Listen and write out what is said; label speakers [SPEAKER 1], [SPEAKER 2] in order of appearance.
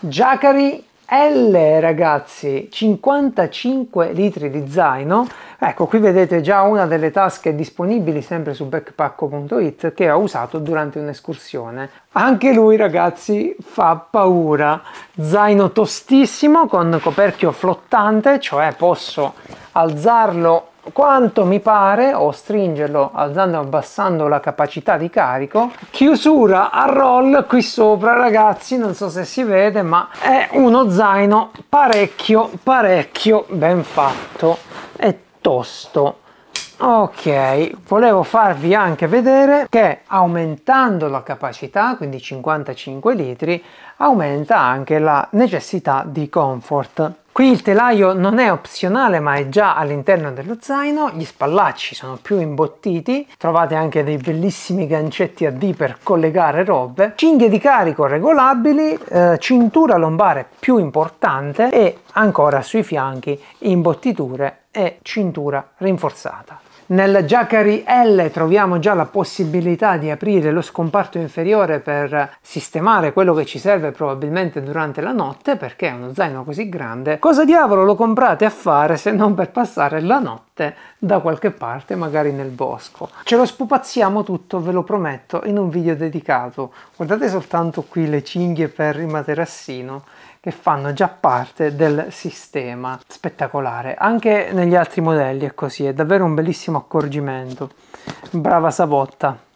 [SPEAKER 1] Giacari L ragazzi 55 litri di zaino ecco qui vedete già una delle tasche disponibili sempre su backpacko.it che ho usato durante un'escursione anche lui ragazzi fa paura zaino tostissimo con coperchio flottante cioè posso alzarlo quanto mi pare o stringerlo alzando e abbassando la capacità di carico chiusura a roll qui sopra ragazzi non so se si vede ma è uno zaino parecchio parecchio ben fatto e tosto ok volevo farvi anche vedere che aumentando la capacità quindi 55 litri aumenta anche la necessità di comfort Qui il telaio non è opzionale ma è già all'interno dello zaino, gli spallacci sono più imbottiti, trovate anche dei bellissimi gancetti a D per collegare robe, cinghie di carico regolabili, eh, cintura lombare più importante e ancora sui fianchi imbottiture e cintura rinforzata. Nel Jackery L troviamo già la possibilità di aprire lo scomparto inferiore per sistemare quello che ci serve probabilmente durante la notte perché è uno zaino così grande. Cosa diavolo lo comprate a fare se non per passare la notte da qualche parte, magari nel bosco? Ce lo spupazziamo tutto, ve lo prometto, in un video dedicato. Guardate soltanto qui le cinghie per il materassino che fanno già parte del sistema spettacolare anche negli altri modelli è così è davvero un bellissimo accorgimento brava Savotta